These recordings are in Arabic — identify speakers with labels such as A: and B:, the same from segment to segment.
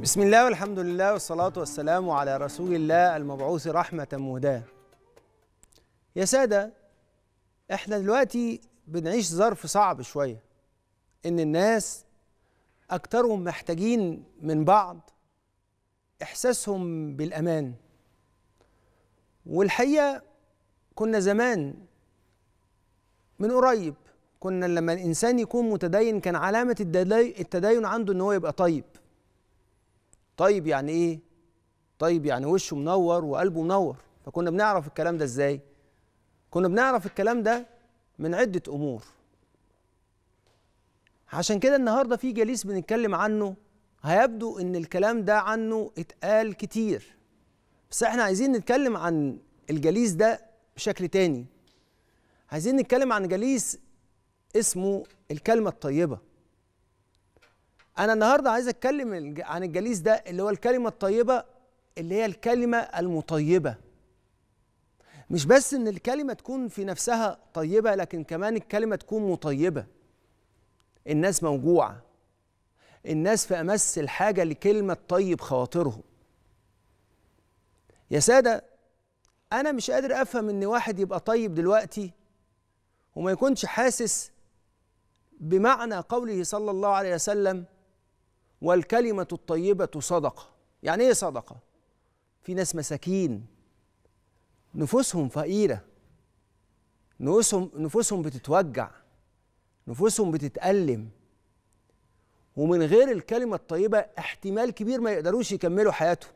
A: بسم الله والحمد لله والصلاة والسلام على رسول الله المبعوث رحمة مهداة يا سادة احنا دلوقتي بنعيش ظرف صعب شوية ان الناس اكترهم محتاجين من بعض احساسهم بالامان والحقيقة كنا زمان من قريب كنا لما الانسان يكون متدين كان علامة التدين عنده ان هو يبقى طيب طيب يعني ايه طيب يعني وشه منور وقلبه منور فكنا بنعرف الكلام ده ازاي كنا بنعرف الكلام ده من عده امور عشان كده النهارده في جليس بنتكلم عنه هيبدو ان الكلام ده عنه اتقال كتير بس احنا عايزين نتكلم عن الجليس ده بشكل تاني عايزين نتكلم عن جليس اسمه الكلمة الطيبة انا النهارده عايز اتكلم عن الجليس ده اللي هو الكلمه الطيبه اللي هي الكلمه المطيبه مش بس ان الكلمه تكون في نفسها طيبه لكن كمان الكلمه تكون مطيبه الناس موجوعه الناس في امس الحاجه لكلمه طيب خواطرهم يا ساده انا مش قادر افهم ان واحد يبقى طيب دلوقتي وما يكونش حاسس بمعنى قوله صلى الله عليه وسلم والكلمة الطيبة صدقة يعني إيه صدقة؟ في ناس مساكين نفوسهم فقيرة نفوسهم نفوسهم بتتوجع نفوسهم بتتألم ومن غير الكلمة الطيبة احتمال كبير ما يقدروش يكملوا حياتهم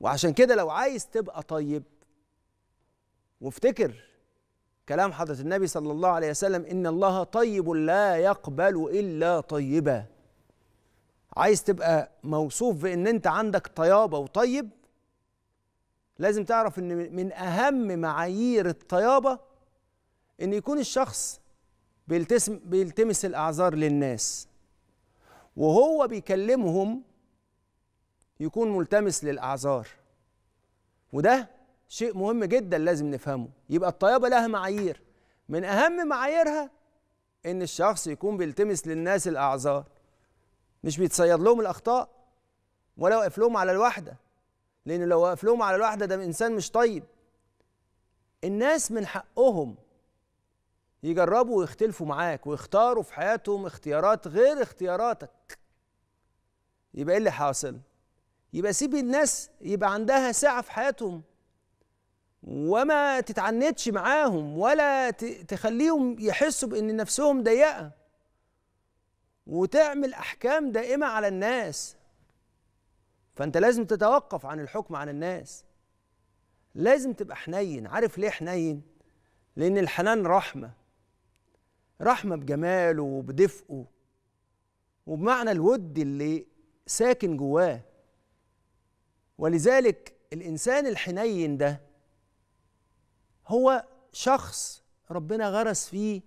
A: وعشان كده لو عايز تبقى طيب وافتكر كلام حضرة النبي صلى الله عليه وسلم إن الله طيب لا يقبل إلا طيبًا عايز تبقى موصوف بان انت عندك طيابه وطيب لازم تعرف ان من اهم معايير الطيابه ان يكون الشخص بيلتسم بيلتمس الاعذار للناس وهو بيكلمهم يكون ملتمس للاعذار وده شيء مهم جدا لازم نفهمه يبقى الطيابه لها معايير من اهم معاييرها ان الشخص يكون بيلتمس للناس الاعذار مش بيتصيد لهم الاخطاء ولا واقف لهم على الواحده لان لو واقف لهم على الواحده ده انسان مش طيب الناس من حقهم يجربوا ويختلفوا معاك ويختاروا في حياتهم اختيارات غير اختياراتك يبقى ايه اللي حاصل يبقى سيب الناس يبقى عندها ساعه في حياتهم وما تتعنتش معاهم ولا تخليهم يحسوا بان نفسهم ضيقه وتعمل احكام دائمه على الناس فانت لازم تتوقف عن الحكم على الناس لازم تبقى حنين عارف ليه حنين لان الحنان رحمه رحمه بجماله وبدفئه وبمعنى الود اللي ساكن جواه ولذلك الانسان الحنين ده هو شخص ربنا غرس فيه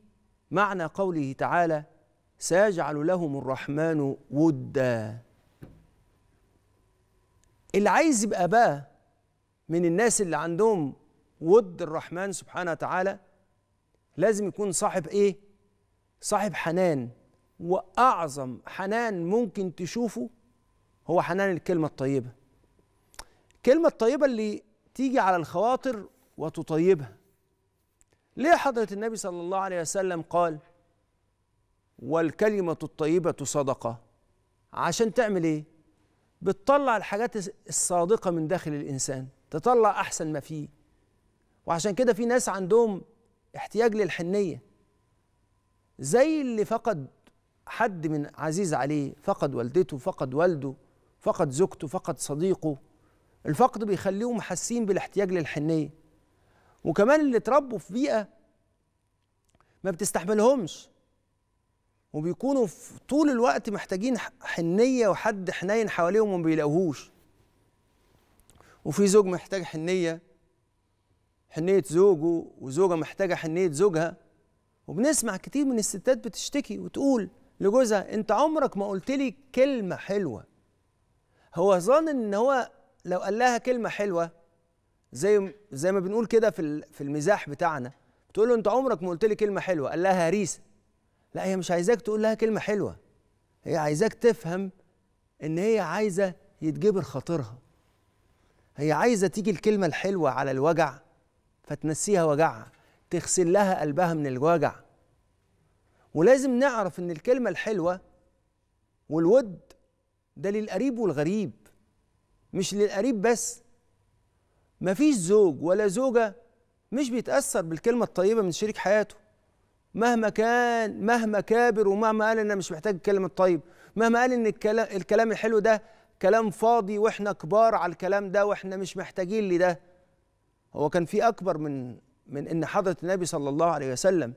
A: معنى قوله تعالى سيجعل لهم الرحمن ودا اللي عايز يبقى بقى من الناس اللي عندهم ود الرحمن سبحانه وتعالى لازم يكون صاحب ايه صاحب حنان واعظم حنان ممكن تشوفه هو حنان الكلمه الطيبه الكلمه الطيبه اللي تيجي على الخواطر وتطيبها ليه حضره النبي صلى الله عليه وسلم قال والكلمة الطيبة صدقة عشان تعمل إيه؟ بتطلع الحاجات الصادقة من داخل الإنسان تطلع أحسن ما فيه وعشان كده في ناس عندهم احتياج للحنية زي اللي فقد حد من عزيز عليه فقد والدته فقد والده فقد زوجته فقد صديقه الفقد بيخليهم حاسين بالاحتياج للحنية وكمان اللي اتربوا في بيئة ما بتستحملهمش وبيكونوا في طول الوقت محتاجين حنيه وحد حنين حواليهم وما بيلاقوهوش وفي زوج محتاج حنيه حنيه زوجه وزوجه محتاجه حنيه زوجها وبنسمع كتير من الستات بتشتكي وتقول لجوزها انت عمرك ما قلت لي كلمه حلوه هو ظن ان هو لو قال لها كلمه حلوه زي زي ما بنقول كده في في المزاح بتاعنا بتقول له انت عمرك ما قلت لي كلمه حلوه قال لها هريسه لا هي مش عايزاك تقول لها كلمة حلوة هي عايزاك تفهم إن هي عايزة يتجبر خاطرها هي عايزة تيجي الكلمة الحلوة على الوجع فتنسيها وجعها تغسل لها قلبها من الوجع ولازم نعرف إن الكلمة الحلوة والود ده للقريب والغريب مش للقريب بس مفيش زوج ولا زوجة مش بيتأثر بالكلمة الطيبة من شريك حياته مهما كان مهما كابر ومهما قال انا مش محتاج الكلام الطيب مهما قال ان الكلام الكلام الحلو ده كلام فاضي واحنا كبار على الكلام ده واحنا مش محتاجين لده هو كان في اكبر من من ان حضره النبي صلى الله عليه وسلم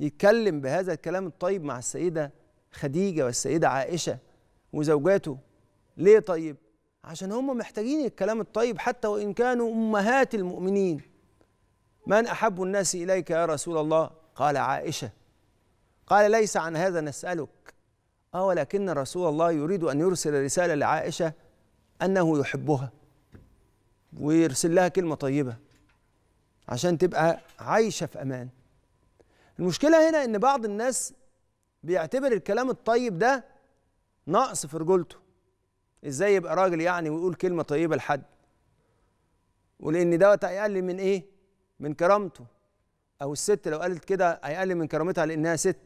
A: يتكلم بهذا الكلام الطيب مع السيده خديجه والسيده عائشه وزوجاته ليه طيب عشان هم محتاجين الكلام الطيب حتى وان كانوا امهات المؤمنين من احب الناس اليك يا رسول الله قال عائشة قال ليس عن هذا نسألك آه ولكن رسول الله يريد أن يرسل رسالة لعائشة أنه يحبها ويرسل لها كلمة طيبة عشان تبقى عايشة في أمان المشكلة هنا إن بعض الناس بيعتبر الكلام الطيب ده نقص في رجولته ازاي يبقى راجل يعني ويقول كلمة طيبة لحد ولأن دوت أقل من إيه؟ من كرامته او الست لو قالت كده هيقلل من كرامتها لانها ست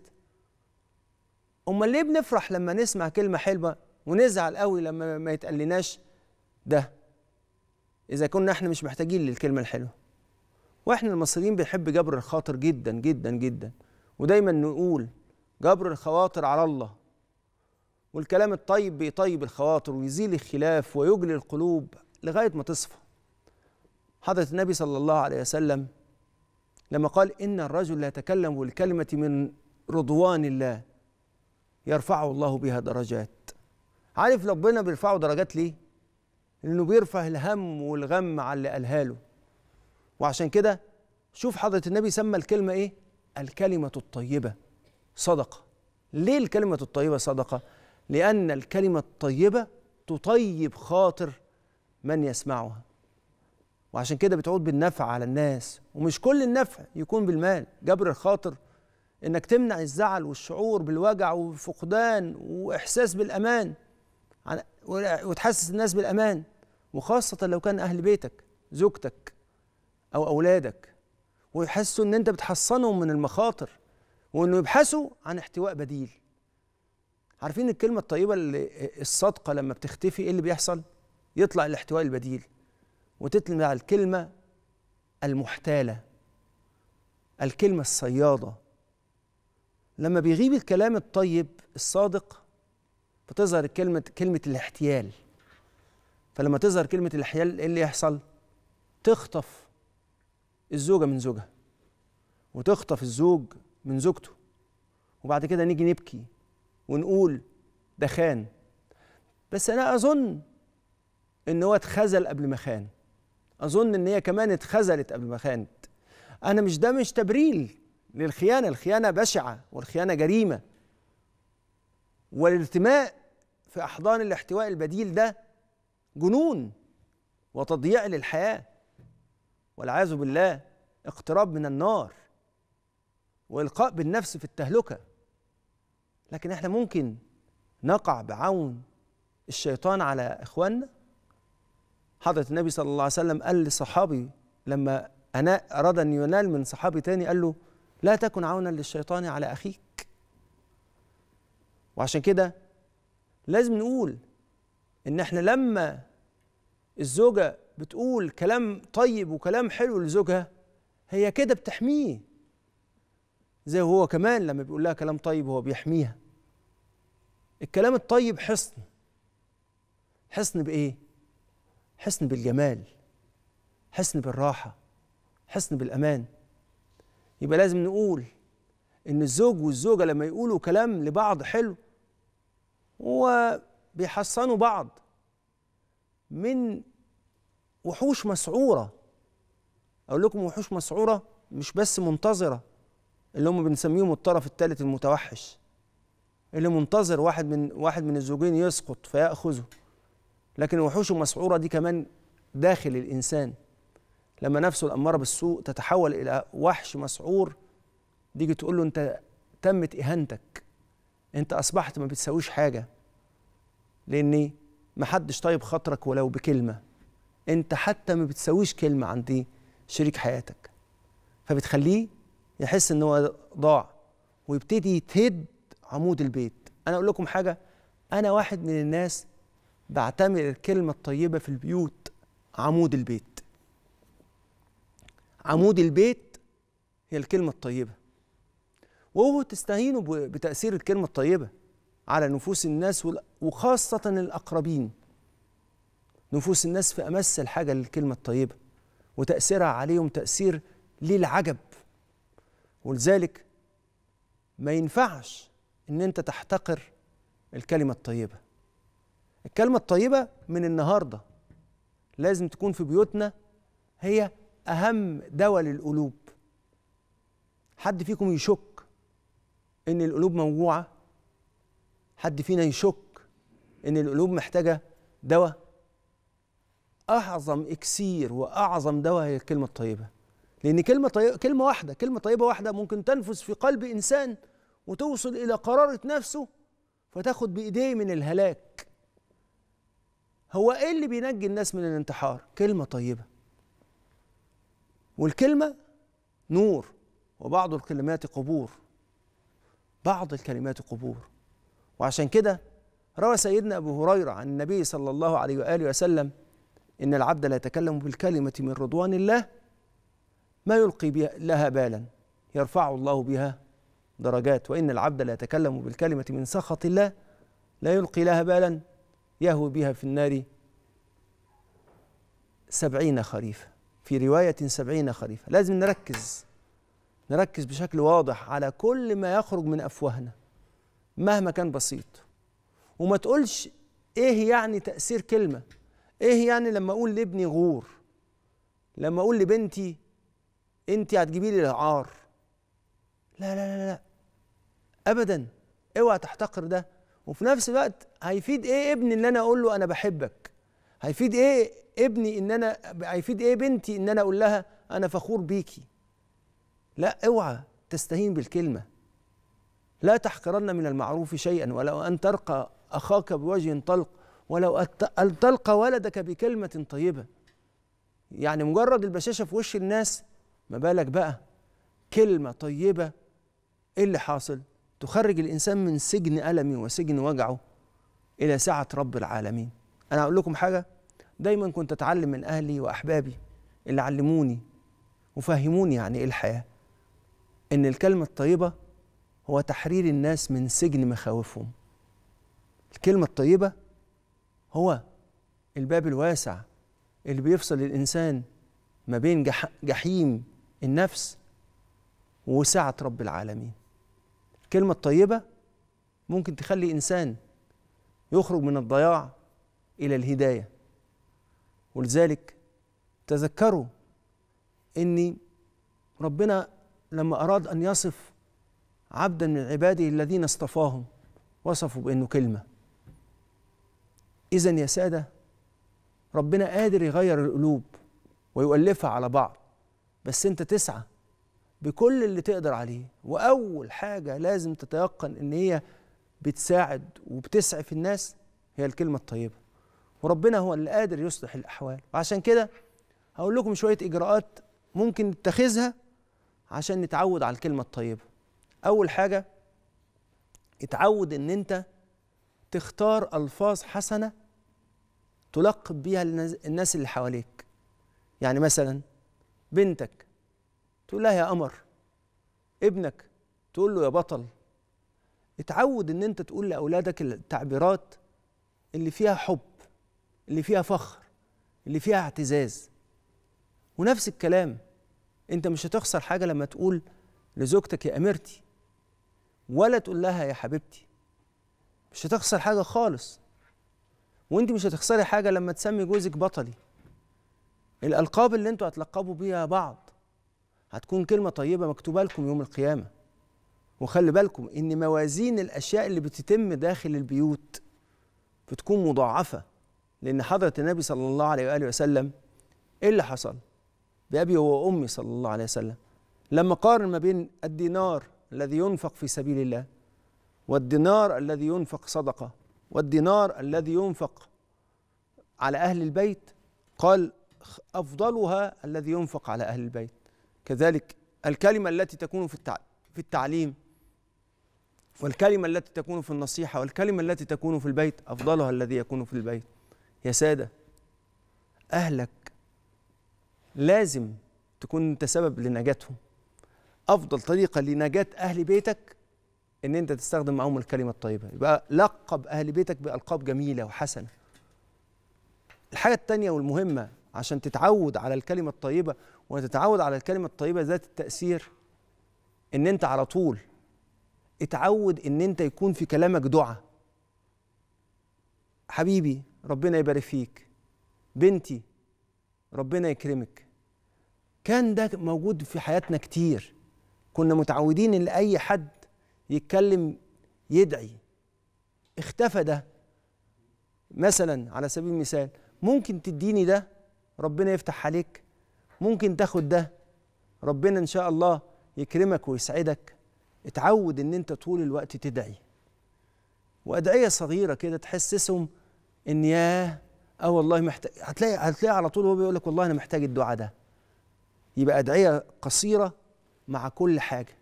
A: امال ليه بنفرح لما نسمع كلمه حلوه ونزعل قوي لما ما يتقلناش ده اذا كنا احنا مش محتاجين للكلمه الحلوه واحنا المصريين بنحب جبر الخاطر جدا جدا جدا ودايما نقول جبر الخواطر على الله والكلام الطيب بيطيب الخواطر ويزيل الخلاف ويجلي القلوب لغايه ما تصفى حضره النبي صلى الله عليه وسلم لما قال إن الرجل لا يتكلم بالكلمة من رضوان الله يرفعه الله بها درجات عارف ربنا بيرفعه درجات ليه؟ لأنه بيرفع الهم والغم على اللي قالها له وعشان كده شوف حضرة النبي سمى الكلمة إيه؟ الكلمة الطيبة صدقة ليه الكلمة الطيبة صدقة؟ لأن الكلمة الطيبة تطيب خاطر من يسمعها وعشان كده بتعود بالنفع على الناس ومش كل النفع يكون بالمال جبر الخاطر انك تمنع الزعل والشعور بالوجع والفقدان واحساس بالامان وتحسس الناس بالامان وخاصه لو كان اهل بيتك زوجتك او اولادك ويحسوا ان انت بتحصنهم من المخاطر وانه يبحثوا عن احتواء بديل عارفين الكلمه الطيبه اللي الصادقه لما بتختفي ايه اللي بيحصل يطلع الاحتواء البديل وتتلمع الكلمة المحتالة الكلمة الصيادة لما بيغيب الكلام الطيب الصادق فتظهر كلمة كلمة الاحتيال فلما تظهر كلمة الاحتيال ايه اللي يحصل؟ تخطف الزوجة من زوجها وتخطف الزوج من زوجته وبعد كده نيجي نبكي ونقول ده خان بس انا اظن ان هو اتخذل قبل ما خان اظن ان هي كمان اتخذلت قبل ما خانت انا مش ده مش تبريل للخيانه الخيانه بشعه والخيانه جريمه والارتماء في احضان الاحتواء البديل ده جنون وتضييع للحياه والعياذ بالله اقتراب من النار والقاء بالنفس في التهلكه لكن احنا ممكن نقع بعون الشيطان على اخواننا حضرة النبي صلى الله عليه وسلم قال لصحابي لما أنا أراد أن ينال من صحابي تاني قال له لا تكن عونا للشيطان على أخيك وعشان كده لازم نقول إن إحنا لما الزوجة بتقول كلام طيب وكلام حلو لزوجها هي كده بتحميه زي هو كمان لما بيقول لها كلام طيب هو بيحميها الكلام الطيب حصن حصن بإيه؟ حسن بالجمال حسن بالراحة حسن بالأمان يبقى لازم نقول إن الزوج والزوجة لما يقولوا كلام لبعض حلو وبيحصنوا بعض من وحوش مسعورة أقول لكم وحوش مسعورة مش بس منتظرة اللي هم بنسميهم الطرف الثالث المتوحش اللي منتظر واحد من واحد من الزوجين يسقط فيأخذه لكن الوحوش المسعورة دي كمان داخل الإنسان لما نفسه الأمارة بالسوء تتحول إلى وحش مسعور تيجي تقول له أنت تمت إهانتك أنت أصبحت ما بتساويش حاجة لأن حدش طيب خاطرك ولو بكلمة أنت حتى ما بتساويش كلمة عند شريك حياتك فبتخليه يحس ان هو ضاع ويبتدي يتهد عمود البيت انا اقول لكم حاجه انا واحد من الناس بعتمد الكلمة الطيبة في البيوت عمود البيت عمود البيت هي الكلمة الطيبة وهو تستهينوا بتأثير الكلمة الطيبة على نفوس الناس وخاصة الأقربين نفوس الناس في أمس الحاجة للكلمة الطيبة وتأثيرها عليهم تأثير للعجب ولذلك ما ينفعش إن أنت تحتقر الكلمة الطيبة الكلمة الطيبة من النهاردة لازم تكون في بيوتنا هي أهم دواء للقلوب حد فيكم يشك إن القلوب موجوعة حد فينا يشك إن القلوب محتاجة دواء أعظم إكسير وأعظم دواء هي الكلمة الطيبة لأن كلمة طيبة كلمة واحدة كلمة طيبة واحدة ممكن تنفذ في قلب إنسان وتوصل إلى قرارة نفسه فتاخد بإيديه من الهلاك هو ايه اللي بينجي الناس من الانتحار كلمه طيبه والكلمه نور وبعض الكلمات قبور بعض الكلمات قبور وعشان كده روى سيدنا ابو هريره عن النبي صلى الله عليه واله وسلم ان العبد لا يتكلم بالكلمه من رضوان الله ما يلقي بها لها بالا يرفع الله بها درجات وان العبد لا يتكلم بالكلمه من سخط الله لا يلقي لها بالا يهوي بها في النار سبعين خريفا في رواية سبعين خريفا لازم نركز نركز بشكل واضح على كل ما يخرج من أفواهنا مهما كان بسيط وما تقولش إيه يعني تأثير كلمة إيه يعني لما أقول لابني غور لما أقول لبنتي أنت هتجيبي لي العار لا لا لا لا أبدا اوعى تحتقر ده وفي نفس الوقت هيفيد ايه ابني ان انا اقول له انا بحبك هيفيد ايه ابني ان انا هيفيد ايه بنتي ان انا اقول لها انا فخور بيكي لا اوعى تستهين بالكلمه لا تحقرن من المعروف شيئا ولو ان ترقى اخاك بوجه طلق ولو ان تلقى ولدك بكلمه طيبه يعني مجرد البشاشه في وش الناس ما بالك بقى كلمه طيبه ايه اللي حاصل تخرج الانسان من سجن المي وسجن وجعه إلى سعة رب العالمين أنا أقول لكم حاجة دايما كنت أتعلم من أهلي وأحبابي اللي علموني وفهموني يعني إيه الحياة إن الكلمة الطيبة هو تحرير الناس من سجن مخاوفهم الكلمة الطيبة هو الباب الواسع اللي بيفصل الإنسان ما بين جح جحيم النفس وسعة رب العالمين الكلمة الطيبة ممكن تخلي إنسان يخرج من الضياع إلى الهداية ولذلك تذكروا إن ربنا لما أراد أن يصف عبدا من عباده الذين اصطفاهم وصفوا بأنه كلمة إذا يا سادة ربنا قادر يغير القلوب ويؤلفها على بعض بس أنت تسعى بكل اللي تقدر عليه وأول حاجة لازم تتيقن إن هي بتساعد وبتسعف الناس هي الكلمة الطيبة وربنا هو اللي قادر يصلح الأحوال وعشان كده هقول لكم شوية إجراءات ممكن نتخذها عشان نتعود على الكلمة الطيبة أول حاجة اتعود إن أنت تختار ألفاظ حسنة تلقب بيها الناس اللي حواليك يعني مثلا بنتك تقول لها يا قمر ابنك تقول له يا بطل اتعود ان انت تقول لاولادك التعبيرات اللي فيها حب اللي فيها فخر اللي فيها اعتزاز ونفس الكلام انت مش هتخسر حاجه لما تقول لزوجتك يا اميرتي ولا تقول لها يا حبيبتي مش هتخسر حاجه خالص وانت مش هتخسري حاجه لما تسمي جوزك بطلي الالقاب اللي انتوا هتلقبوا بيها بعض هتكون كلمه طيبه مكتوبه لكم يوم القيامه وخلي بالكم ان موازين الاشياء اللي بتتم داخل البيوت بتكون مضاعفه لان حضره النبي صلى الله عليه واله وسلم ايه اللي حصل بابي وامي صلى الله عليه وسلم لما قارن ما بين الدينار الذي ينفق في سبيل الله والدينار الذي ينفق صدقه والدينار الذي ينفق على اهل البيت قال افضلها الذي ينفق على اهل البيت كذلك الكلمه التي تكون في في التعليم والكلمة التي تكون في النصيحة والكلمة التي تكون في البيت أفضلها الذي يكون في البيت يا سادة أهلك لازم تكون أنت سبب لنجاتهم أفضل طريقة لنجاة أهل بيتك إن أنت تستخدم معهم الكلمة الطيبة يبقى لقب أهل بيتك بألقاب جميلة وحسنة الحاجة الثانية والمهمة عشان تتعود على الكلمة الطيبة وتتعود على الكلمة الطيبة ذات التأثير إن أنت على طول اتعود ان انت يكون في كلامك دعاء حبيبي ربنا يبارك فيك بنتي ربنا يكرمك كان ده موجود في حياتنا كتير كنا متعودين ان اي حد يتكلم يدعي اختفى ده مثلا على سبيل المثال ممكن تديني ده ربنا يفتح عليك ممكن تاخد ده ربنا ان شاء الله يكرمك ويسعدك اتعود ان انت طول الوقت تدعي وادعيه صغيره كده تحسسهم ان ياه اه والله محتاج هتلاقي هتلاقي على طول هو بيقول لك والله انا محتاج الدعاء ده يبقى ادعيه قصيره مع كل حاجه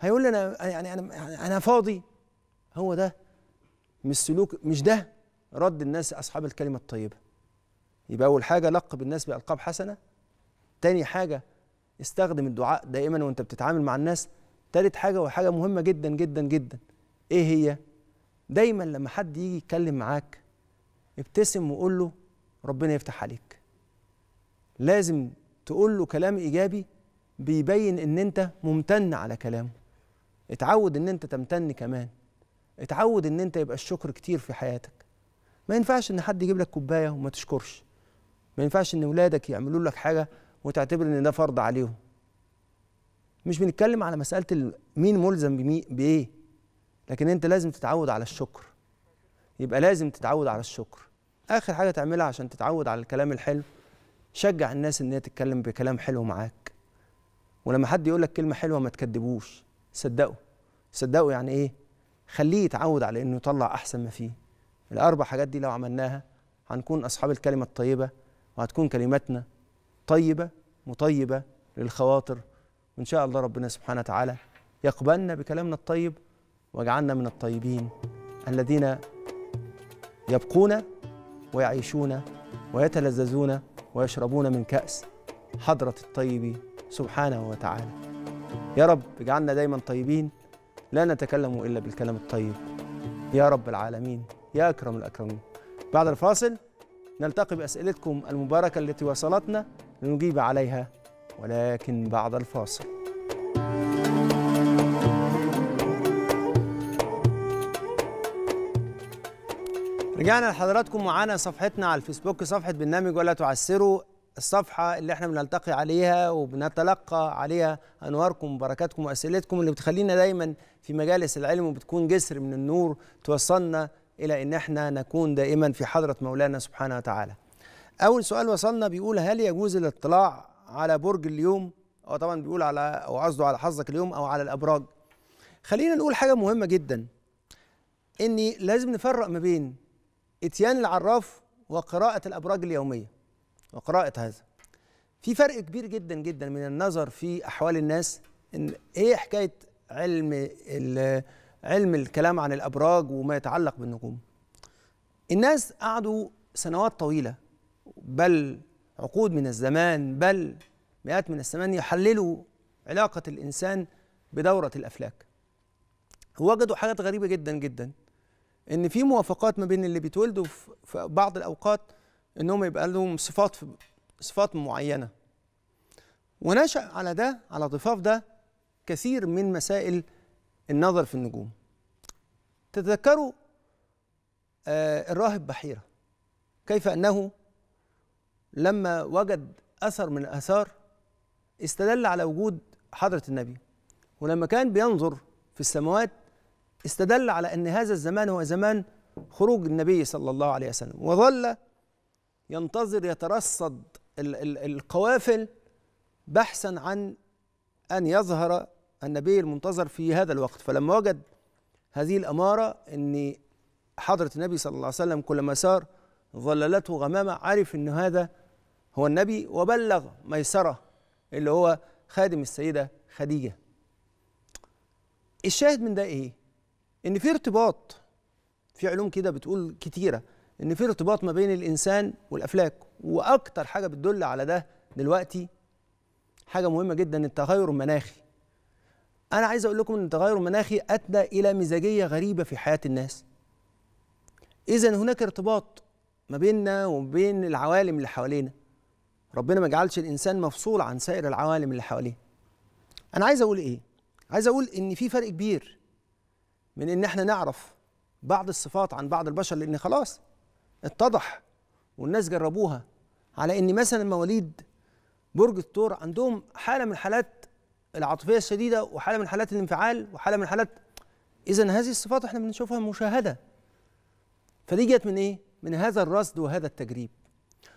A: هيقول لي انا يعني انا يعني انا فاضي هو ده مش سلوك مش ده رد الناس اصحاب الكلمه الطيبه يبقى اول حاجه لقب الناس بالقاب حسنه تاني حاجه استخدم الدعاء دائما وانت بتتعامل مع الناس تالت حاجه وحاجه مهمه جدا جدا جدا ايه هي دايما لما حد يجي يتكلم معاك ابتسم وقول له ربنا يفتح عليك لازم تقول له كلام ايجابي بيبين ان انت ممتن على كلامه اتعود ان انت تمتن كمان اتعود ان انت يبقى الشكر كتير في حياتك ما ينفعش ان حد يجيب لك كوبايه وما تشكرش ما ينفعش ان ولادك يعملوا لك حاجه وتعتبر ان ده فرض عليهم مش بنتكلم على مساله مين ملزم بايه لكن انت لازم تتعود على الشكر يبقى لازم تتعود على الشكر اخر حاجه تعملها عشان تتعود على الكلام الحلو شجع الناس ان هي تتكلم بكلام حلو معاك ولما حد يقول لك كلمه حلوه ما تكدبوش صدقه صدقه يعني ايه خليه يتعود على انه يطلع احسن ما فيه الاربع حاجات دي لو عملناها هنكون اصحاب الكلمه الطيبه وهتكون كلماتنا طيبه مطيبه للخواطر وإن شاء الله ربنا سبحانه وتعالى يقبلنا بكلامنا الطيب واجعلنا من الطيبين الذين يبقون ويعيشون ويتلذذون ويشربون من كأس حضرة الطيب سبحانه وتعالى يا رب اجعلنا دايما طيبين لا نتكلم إلا بالكلام الطيب يا رب العالمين يا أكرم الأكرمين بعد الفاصل نلتقي بأسئلتكم المباركة التي وصلتنا لنجيب عليها ولكن بعد الفاصل رجعنا لحضراتكم معانا صفحتنا على الفيسبوك صفحة برنامج ولا تعسروا الصفحة اللي احنا بنلتقي عليها وبنتلقى عليها أنواركم وبركاتكم وأسئلتكم اللي بتخلينا دايما في مجالس العلم وبتكون جسر من النور توصلنا إلى أن احنا نكون دائما في حضرة مولانا سبحانه وتعالى أول سؤال وصلنا بيقول هل يجوز الاطلاع على برج اليوم هو طبعا بيقول على او قصده على حظك اليوم او على الابراج خلينا نقول حاجه مهمه جدا اني لازم نفرق ما بين اتيان العراف وقراءه الابراج اليوميه وقراءه هذا في فرق كبير جدا جدا من النظر في احوال الناس ان ايه حكايه علم علم الكلام عن الابراج وما يتعلق بالنجوم الناس قعدوا سنوات طويله بل عقود من الزمان بل مئات من الزمان يحللوا علاقة الإنسان بدورة الأفلاك ووجدوا حاجات غريبة جدا جدا إن في موافقات ما بين اللي بيتولدوا في بعض الأوقات إنهم يبقى لهم صفات صفات معينة ونشأ على ده على ضفاف ده كثير من مسائل النظر في النجوم تتذكروا آه الراهب بحيرة كيف أنه لما وجد اثر من الاثار استدل على وجود حضره النبي ولما كان بينظر في السماوات استدل على ان هذا الزمان هو زمان خروج النبي صلى الله عليه وسلم وظل ينتظر يترصد القوافل بحثا عن ان يظهر النبي المنتظر في هذا الوقت فلما وجد هذه الاماره ان حضره النبي صلى الله عليه وسلم كلما سار ظللته غمامه عرف ان هذا هو النبي وبلغ ميسرة اللي هو خادم السيدة خديجة الشاهد من ده إيه؟ إن في ارتباط في علوم كده بتقول كتيرة إن في ارتباط ما بين الإنسان والأفلاك وأكتر حاجة بتدل على ده دلوقتي حاجة مهمة جدا التغير المناخي أنا عايز أقول لكم إن التغير المناخي أدى إلى مزاجية غريبة في حياة الناس إذا هناك ارتباط ما بيننا وبين العوالم اللي حوالينا ربنا ما جعلش الانسان مفصول عن سائر العوالم اللي حواليه انا عايز اقول ايه عايز اقول ان في فرق كبير من ان احنا نعرف بعض الصفات عن بعض البشر لان خلاص اتضح والناس جربوها على ان مثلا مواليد برج الثور عندهم حاله من حالات العاطفيه الشديده وحاله من حالات الانفعال وحاله من حالات اذا هذه الصفات احنا بنشوفها مشاهده فدي جت من ايه من هذا الرصد وهذا التجريب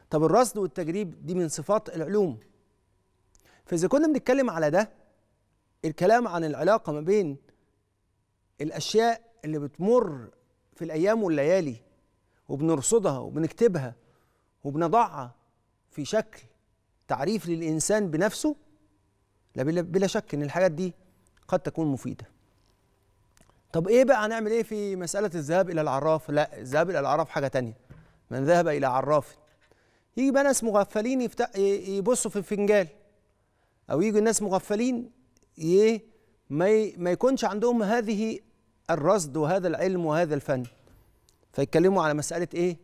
A: طب الرصد والتجريب دي من صفات العلوم فإذا كنا بنتكلم على ده الكلام عن العلاقة ما بين الأشياء اللي بتمر في الأيام والليالي وبنرصدها وبنكتبها وبنضعها في شكل تعريف للإنسان بنفسه لا بلا شك إن الحاجات دي قد تكون مفيدة طب إيه بقى هنعمل إيه في مسألة الذهاب إلى العراف لا الذهاب إلى العراف حاجة تانية من ذهب إلى عراف يجي بقى ناس مغفلين يفت... يبصوا في الفنجان او يجي ناس مغفلين ايه ما ما يكونش عندهم هذه الرصد وهذا العلم وهذا الفن فيتكلموا على مساله ايه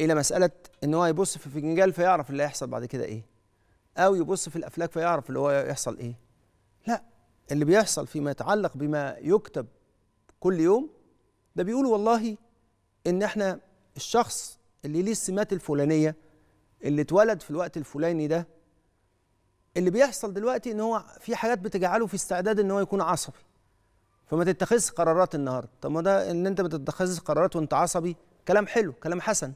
A: الى مساله ان هو يبص في الفنجان فيعرف اللي هيحصل بعد كده ايه او يبص في الافلاك فيعرف اللي هو يحصل ايه لا اللي بيحصل فيما يتعلق بما يكتب كل يوم ده بيقولوا والله ان احنا الشخص اللي ليه السمات الفلانيه اللي اتولد في الوقت الفلاني ده اللي بيحصل دلوقتي ان هو في حاجات بتجعله في استعداد ان هو يكون عصبي فما تتخذش قرارات النهارده طب ما ده ان انت ما تتخذش قرارات وانت عصبي كلام حلو كلام حسن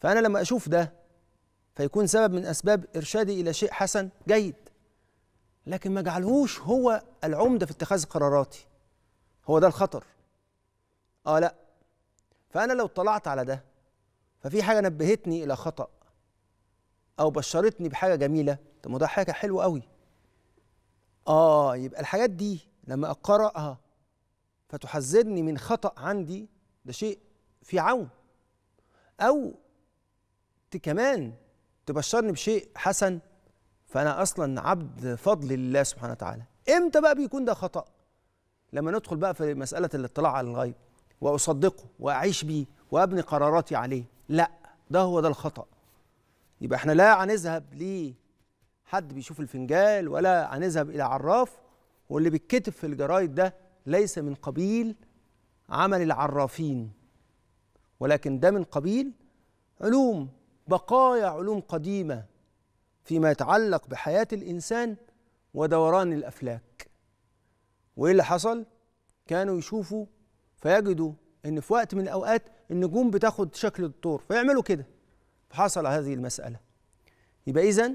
A: فانا لما اشوف ده فيكون سبب من اسباب ارشادي الى شيء حسن جيد لكن ما اجعلهوش هو العمده في اتخاذ قراراتي هو ده الخطر اه لا فانا لو اطلعت على ده ففي حاجه نبهتني الى خطا او بشرتني بحاجه جميله طب ما ده حاجه حلوه قوي اه يبقى الحاجات دي لما اقراها فتحذرني من خطا عندي ده شيء في عون او كمان تبشرني بشيء حسن فانا اصلا عبد فضل لله سبحانه وتعالى امتى بقى بيكون ده خطا لما ندخل بقى في مساله الاطلاع على الغيب واصدقه واعيش بيه وابني قراراتي عليه لا ده هو ده الخطأ يبقى احنا لا هنذهب ل حد بيشوف الفنجال ولا هنذهب إلى عراف واللي بيتكتب في الجرايد ده ليس من قبيل عمل العرافين ولكن ده من قبيل علوم بقايا علوم قديمة فيما يتعلق بحياة الإنسان ودوران الأفلاك وإيه اللي حصل؟ كانوا يشوفوا فيجدوا ان في وقت من الاوقات النجوم بتاخد شكل الطور فيعملوا كده فحصل هذه المساله يبقى اذا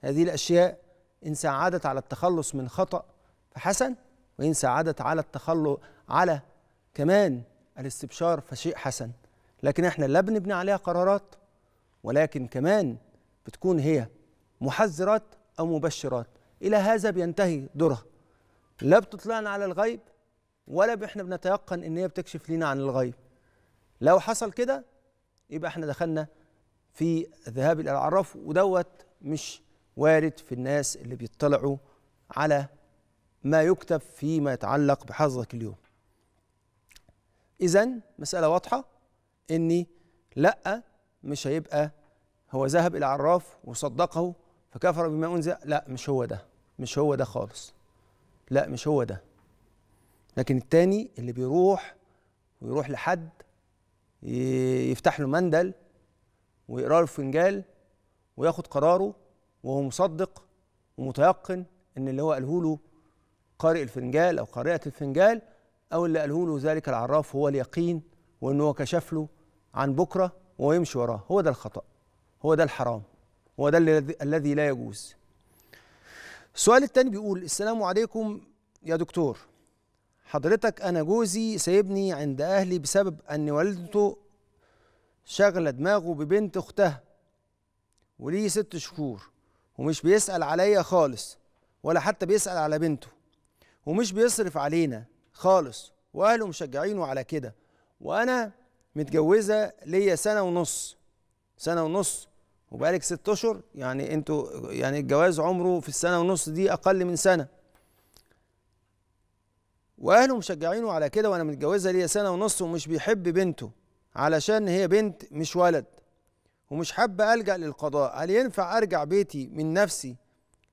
A: هذه الاشياء ان ساعدت على التخلص من خطا فحسن وان ساعدت على التخلص على كمان الاستبشار فشيء حسن لكن احنا لا بنبني عليها قرارات ولكن كمان بتكون هي محذرات او مبشرات الى هذا بينتهي دورها لا بتطلعنا على الغيب ولا احنا بنتيقن ان هي بتكشف لينا عن الغيب لو حصل كده يبقى احنا دخلنا في ذهاب الى العراف ودوت مش وارد في الناس اللي بيطلعوا على ما يكتب فيما يتعلق بحظك اليوم اذا مساله واضحه اني لا مش هيبقى هو ذهب الى العراف وصدقه فكفر بما انزل لا مش هو ده مش هو ده خالص لا مش هو ده لكن التاني اللي بيروح ويروح لحد يفتح له مندل ويقرا له فنجال وياخد قراره وهو مصدق ومتيقن ان اللي هو قاله له قارئ الفنجال او قارئه الفنجال او اللي قاله له ذلك العراف هو اليقين وان هو كشف له عن بكره وهو يمشي وراه هو ده الخطا هو ده الحرام هو ده الذي لا يجوز السؤال الثاني بيقول السلام عليكم يا دكتور حضرتك انا جوزي سايبني عند اهلي بسبب ان والدته شغله دماغه ببنت اختها وليه ست شهور ومش بيسال عليا خالص ولا حتى بيسال على بنته ومش بيصرف علينا خالص واهله مشجعينه على كده وانا متجوزه ليا سنه ونص سنه ونص وبقالك ست اشهر يعني انتوا يعني الجواز عمره في السنه ونص دي اقل من سنه واهله مشجعينه على كده وانا متجوزه ليا سنه ونص ومش بيحب بنته علشان هي بنت مش ولد ومش حابه الجا للقضاء هل ينفع ارجع بيتي من نفسي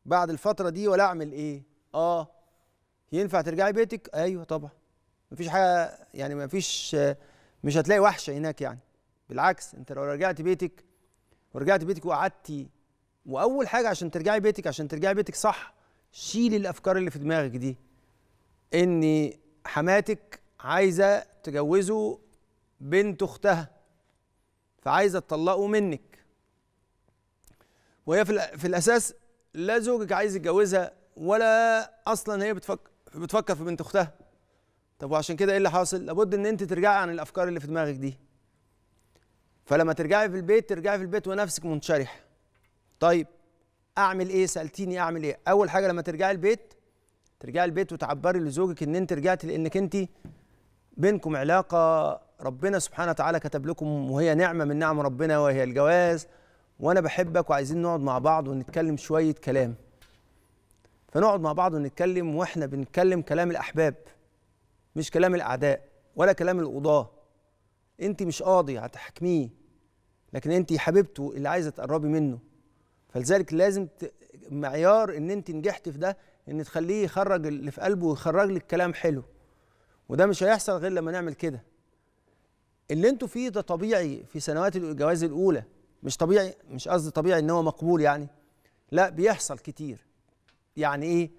A: بعد الفتره دي ولا اعمل ايه اه ينفع ترجعي بيتك ايوه طبعا مفيش حاجه يعني مفيش مش هتلاقي وحشه هناك يعني بالعكس انت لو رجعت بيتك ورجعت بيتك وقعدتي واول حاجه عشان ترجعي بيتك عشان ترجعي بيتك صح شيلي الافكار اللي في دماغك دي ان حماتك عايزه تجوزه بنت اختها فعايزه تطلقه منك وهي في الاساس لا زوجك عايز يتجوزها ولا اصلا هي بتفكر بتفكر في بنت اختها طب وعشان كده ايه اللي حاصل لابد ان انت ترجعي عن الافكار اللي في دماغك دي فلما ترجعي في البيت ترجعي في البيت ونفسك منشرح طيب اعمل ايه سالتيني اعمل ايه اول حاجه لما ترجعي البيت ترجعي البيت وتعبري لزوجك ان انت رجعتي لانك انت بينكم علاقه ربنا سبحانه وتعالى كتب لكم وهي نعمه من نعم ربنا وهي الجواز وانا بحبك وعايزين نقعد مع بعض ونتكلم شويه كلام فنقعد مع بعض ونتكلم واحنا بنتكلم كلام الاحباب مش كلام الاعداء ولا كلام القضاه انت مش قاضي هتحكميه لكن انت حبيبته اللي عايزه تقربي منه فلذلك لازم معيار ان انت نجحت في ده ان تخليه يخرج اللي في قلبه ويخرج لك كلام حلو وده مش هيحصل غير لما نعمل كده اللي انتوا فيه ده طبيعي في سنوات الجواز الاولى مش طبيعي مش قصدي طبيعي ان هو مقبول يعني لا بيحصل كتير يعني ايه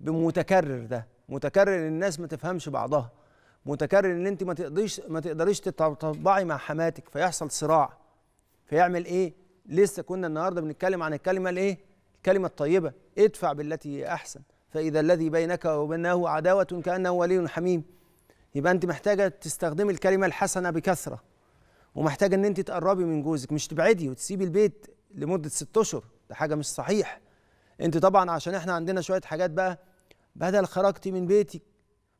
A: بمتكرر ده متكرر ان الناس ما تفهمش بعضها متكرر ان انت ما تقدريش ما تقدريش تطبعي مع حماتك فيحصل صراع فيعمل ايه لسه كنا النهارده بنتكلم عن الكلمه الايه الكلمة الطيبة ادفع بالتي هي أحسن فإذا الذي بينك وبينه عداوة كأنه ولي حميم يبقى أنت محتاجة تستخدمي الكلمة الحسنة بكثرة ومحتاجة أن أنت تقربي من جوزك مش تبعدي وتسيبي البيت لمدة ست أشهر ده حاجة مش صحيح أنت طبعا عشان إحنا عندنا شوية حاجات بقى بدل خرجتي من بيتك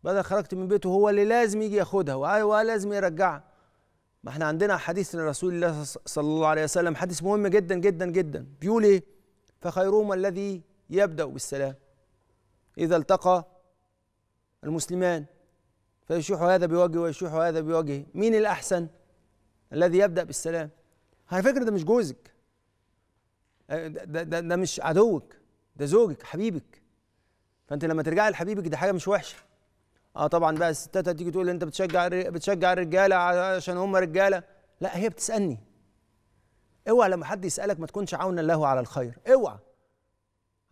A: بدل خرجتي من بيته هو اللي لازم يجي ياخدها ولازم يرجعها ما احنا عندنا حديث لرسول الله صلى الله عليه وسلم حديث مهم جدا جدا جدا بيقول ايه فخيرهما الذي يبدأ بالسلام إذا التقى المسلمان فيشيح هذا بوجهه ويشيح هذا بوجهه مين الأحسن الذي يبدأ بالسلام على فكرة ده مش جوزك آه، ده, ده, ده مش عدوك ده زوجك حبيبك فأنت لما ترجع لحبيبك ده حاجة مش وحشة اه طبعا بقى الستات هتيجي تقول انت بتشجع بتشجع الرجاله عشان هم رجاله لا هي بتسالني اوعى لما حد يسالك ما تكونش عونا له على الخير اوعى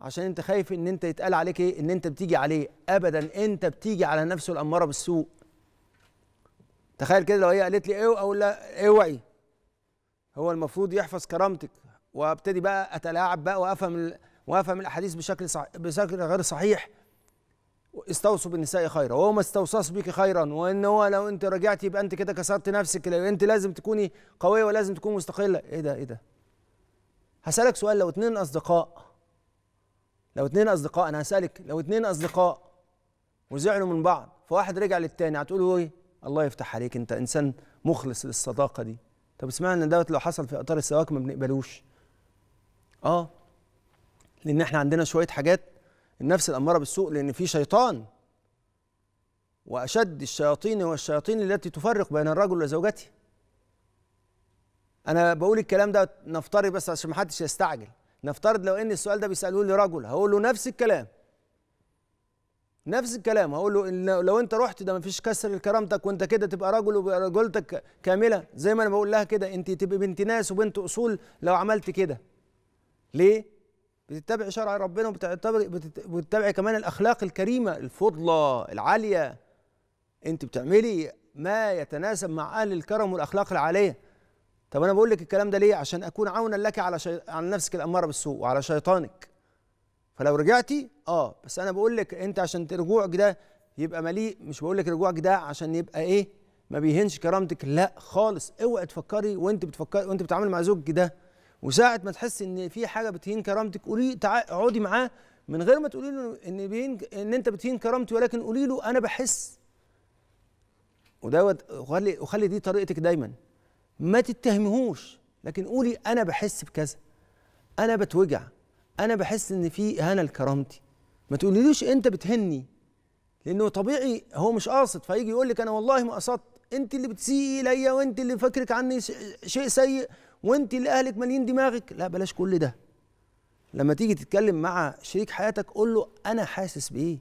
A: عشان انت خايف ان انت يتقال عليك ايه ان انت بتيجي عليه ابدا انت بتيجي على نفسه الاماره بالسوء تخيل كده لو هي قالت لي اوعى اقول لها اوعي هو المفروض يحفظ كرامتك وابتدي بقى اتلاعب بقى وافهم وافهم الاحاديث بشكل صح... بشكل غير صحيح استوصوا بالنساء خيرا وهو ما استوصاش بك خيرا وان هو لو انت رجعتي يبقى انت كده كسرت نفسك لو انت لازم تكوني قويه ولازم تكوني مستقله ايه ده ايه ده هسالك سؤال لو اتنين اصدقاء لو اتنين اصدقاء انا هسالك لو اتنين اصدقاء وزعلوا من بعض فواحد رجع للتاني هتقول له ايه الله يفتح عليك انت انسان مخلص للصداقه دي طب اسمعنا ان دوت لو حصل في اطار السواك ما بنقبلوش اه لان احنا عندنا شويه حاجات النفس الأمارة بالسوء لأن في شيطان وأشد الشياطين والشياطين التي تفرق بين الرجل وزوجته أنا بقول الكلام ده نفترض بس عشان ما حدش يستعجل نفترض لو ان السؤال ده بيسالوه لي رجل هقول له نفس الكلام نفس الكلام هقول له لو انت رحت ده مفيش كسر لكرامتك وانت كده تبقى رجل ورجولتك كامله زي ما انا بقول لها كده انت تبقي بنت ناس وبنت اصول لو عملت كده ليه بتتبع شرع ربنا وبتتبع بتتبع كمان الاخلاق الكريمه الفضله العاليه انت بتعملي ما يتناسب مع اهل الكرم والاخلاق العاليه طب انا بقول لك الكلام ده ليه عشان اكون عونا لك على شي... على نفسك الاماره بالسوء وعلى شيطانك فلو رجعتي اه بس انا بقول لك انت عشان رجوعك ده يبقى مليء مش بقول لك رجوعك ده عشان يبقى ايه ما بيهنش كرامتك لا خالص اوعي تفكري وانت بتفكري وانت بتتعامل مع زوجك ده وساعه ما تحسي ان في حاجه بتهين كرامتك قولي اقعدي معاه من غير ما تقولي له ان بين ان انت بتهين كرامتي ولكن قولي له انا بحس ودوت وخلي وخلي دي طريقتك دايما ما تتهمهوش لكن قولي انا بحس بكذا انا بتوجع انا بحس ان في اهانه لكرامتي ما تقوليليش انت بتهني لانه طبيعي هو مش قاصد فيجي يقول لك انا والله ما قصدت انت اللي بتسيئي ليا وانت اللي فاكرك عني شيء سيء وانت اللي اهلك مالين دماغك لا بلاش كل ده لما تيجي تتكلم مع شريك حياتك قول له انا حاسس بايه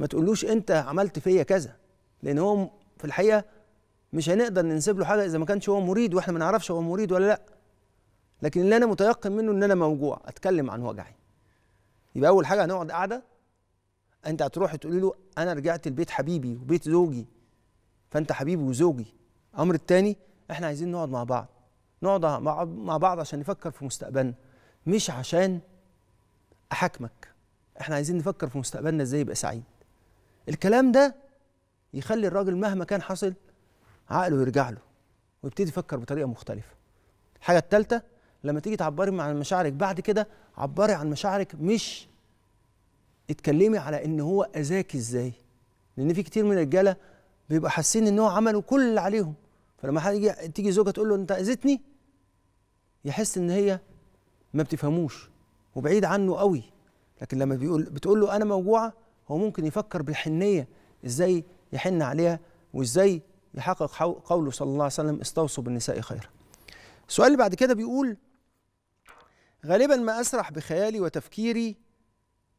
A: ما تقولوش انت عملت فيا كذا لان هو في الحقيقه مش هنقدر ننسب له حاجه اذا ما كانش هو مريد واحنا ما نعرفش هو مريد ولا لا لكن اللي انا متيقن منه ان انا موجوع اتكلم عن وجعي يبقى اول حاجه هنقعد قاعده انت هتروح تقول له انا رجعت لبيت حبيبي وبيت زوجي فانت حبيبي وزوجي الامر الثاني احنا عايزين نقعد مع بعض نقعد مع بعض عشان نفكر في مستقبلنا مش عشان احاكمك احنا عايزين نفكر في مستقبلنا ازاي يبقى سعيد الكلام ده يخلي الراجل مهما كان حصل عقله يرجع له ويبتدي يفكر بطريقه مختلفه الحاجه الثالثه لما تيجي تعبري عن مشاعرك بعد كده عبري عن مشاعرك مش اتكلمي على ان هو اذاك ازاي لان في كتير من الرجاله بيبقى حاسين ان هو عملوا كل اللي عليهم فلما حد تيجي زوجها تقول له انت اذيتني يحس ان هي ما بتفهموش وبعيد عنه قوي لكن لما بيقول بتقول له انا موجوعه هو ممكن يفكر بالحنيه ازاي يحن عليها وازاي يحقق قوله صلى الله عليه وسلم استوصوا بالنساء خيرا السؤال اللي بعد كده بيقول غالبا ما اسرح بخيالي وتفكيري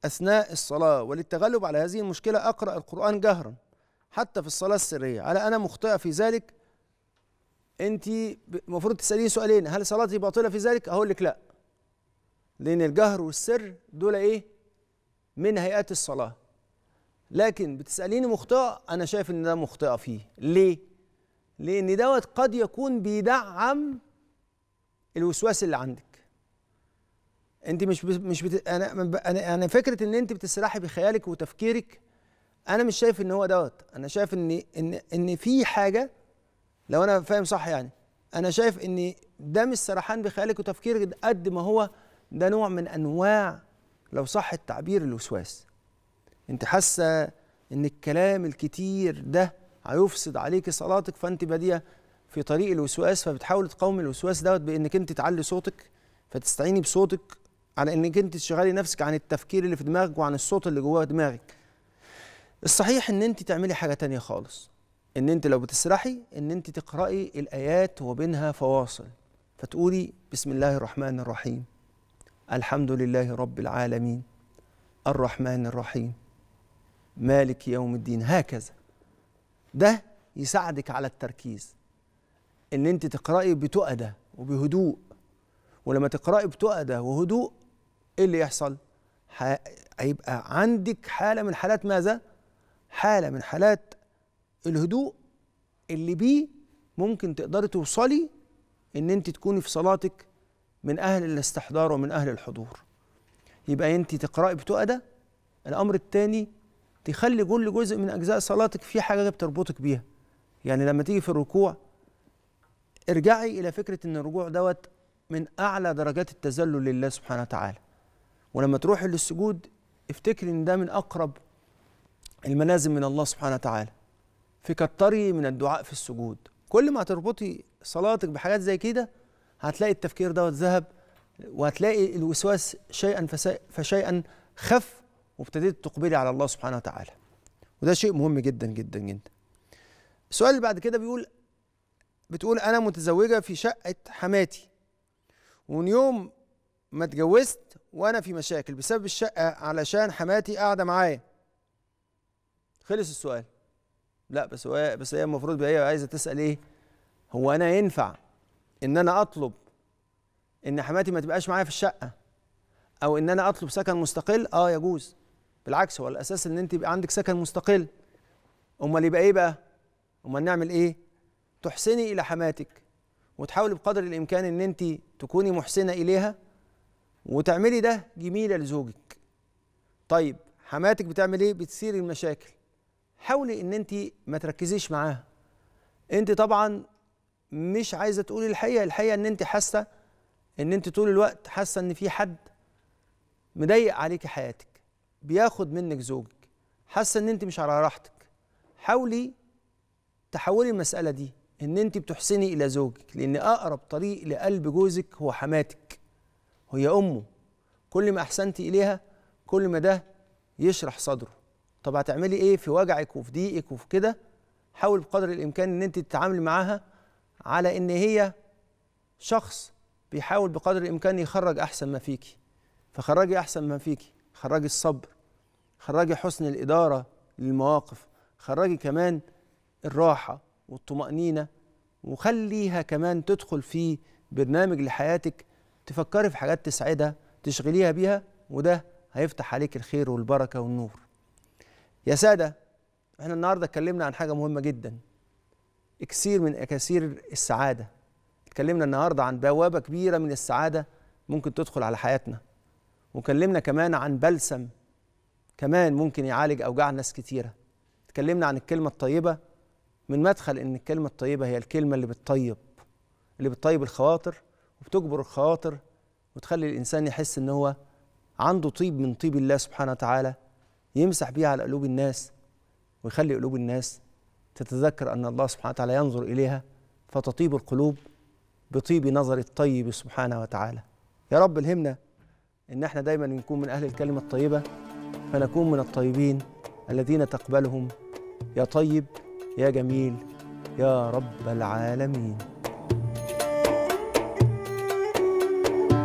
A: اثناء الصلاه وللتغلب على هذه المشكله اقرا القران جهرا حتى في الصلاه السريه على انا مخطئه في ذلك انت المفروض تساليني سؤالين هل صلاتي باطله في ذلك اقول لك لا لان الجهر والسر دول ايه من هيئات الصلاه لكن بتساليني مخطئه انا شايف ان ده مخطئه فيه ليه لان دوت قد يكون بيدعم الوسواس اللي عندك انت مش بت... مش بت... انا انا انا فكره ان انت بتسرحي بخيالك وتفكيرك انا مش شايف ان هو دوت انا شايف ان ان ان في حاجه لو انا فاهم صح يعني انا شايف ان ده مش سرحان بخيالك وتفكيرك قد ما هو ده نوع من انواع لو صح التعبير الوسواس انت حاسه ان الكلام الكتير ده هيفسد عليك صلاتك فانت باديه في طريق الوسواس فبتحاول تقاوم الوسواس دوت بانك انت تعلي صوتك فتستعيني بصوتك على انك انت تشغلي نفسك عن التفكير اللي في دماغك وعن الصوت اللي جواه دماغك الصحيح ان انت تعملي حاجه تانية خالص ان انت لو بتسرحي ان انت تقراي الايات وبينها فواصل فتقولي بسم الله الرحمن الرحيم الحمد لله رب العالمين الرحمن الرحيم مالك يوم الدين هكذا ده يساعدك على التركيز ان انت تقراي بتؤدة وبهدوء ولما تقراي بتؤدة وهدوء ايه اللي يحصل هيبقى عندك حاله من حالات ماذا حاله من حالات الهدوء اللي بيه ممكن تقدري توصلي ان انت تكوني في صلاتك من اهل الاستحضار ومن اهل الحضور يبقى انت تقراي بتقى ده الامر الثاني تخلي كل جزء من اجزاء صلاتك في حاجه بتربطك بيها يعني لما تيجي في الركوع ارجعي الى فكره ان الركوع دوت من اعلى درجات التذلل لله سبحانه وتعالى ولما تروحي للسجود افتكري ان ده من اقرب المنازل من الله سبحانه وتعالى في كتري من الدعاء في السجود كل ما تربطي صلاتك بحاجات زي كده هتلاقي التفكير دوت ذهب وهتلاقي الوسواس شيئا فشيئا خف وابتديت تقبلي على الله سبحانه وتعالى وده شيء مهم جدا جدا جدا السؤال اللي بعد كده بيقول بتقول انا متزوجه في شقه حماتي ومن يوم ما اتجوزت وانا في مشاكل بسبب الشقه علشان حماتي قاعده معايا خلص السؤال لا بس هو بس هي المفروض هي عايزه تسال ايه هو انا ينفع ان انا اطلب ان حماتي ما تبقاش معايا في الشقه او ان انا اطلب سكن مستقل اه يجوز بالعكس هو الاساس ان انت يبقى عندك سكن مستقل امال يبقى ايه بقى امال نعمل ايه تحسني الى حماتك وتحاولي بقدر الامكان ان انت تكوني محسنه اليها وتعملي ده جميله لزوجك طيب حماتك بتعمل ايه بتثير المشاكل حاولي ان انت ما تركزيش معاها انت طبعا مش عايزه تقولي الحقيقه الحقيقه ان انت حاسه ان انت طول الوقت حاسه ان في حد مضايق عليكي حياتك بياخد منك زوجك حاسه ان انت مش على راحتك حاولي تحولي المساله دي ان انت بتحسني الى زوجك لان اقرب طريق لقلب جوزك هو حماتك هي امه كل ما احسنتي اليها كل ما ده يشرح صدره طب هتعملي ايه في وجعك وفي ضيقك وفي كده حاول بقدر الامكان ان انت تتعاملي معاها على ان هي شخص بيحاول بقدر الامكان يخرج احسن ما فيكي فخرجي احسن ما فيكي خرجي الصبر خرجي حسن الاداره للمواقف خرجي كمان الراحه والطمانينه وخليها كمان تدخل في برنامج لحياتك تفكري في حاجات تسعدها تشغليها بيها وده هيفتح عليك الخير والبركه والنور يا سادة احنا النهاردة اتكلمنا عن حاجة مهمة جدا اكسير من اكاسير السعادة اتكلمنا النهاردة عن بوابة كبيرة من السعادة ممكن تدخل على حياتنا وكلمنا كمان عن بلسم كمان ممكن يعالج أوجاع ناس كتيرة اتكلمنا عن الكلمة الطيبة من مدخل إن الكلمة الطيبة هي الكلمة اللي بتطيب اللي بتطيب الخواطر وبتجبر الخواطر وتخلي الإنسان يحس إن هو عنده طيب من طيب الله سبحانه وتعالى يمسح بيها على قلوب الناس ويخلي قلوب الناس تتذكر أن الله سبحانه وتعالى ينظر إليها فتطيب القلوب بطيب نظر الطيب سبحانه وتعالى يا رب الهمنا إن احنا دايما نكون من أهل الكلمة الطيبة فنكون من الطيبين الذين تقبلهم يا طيب يا جميل يا رب العالمين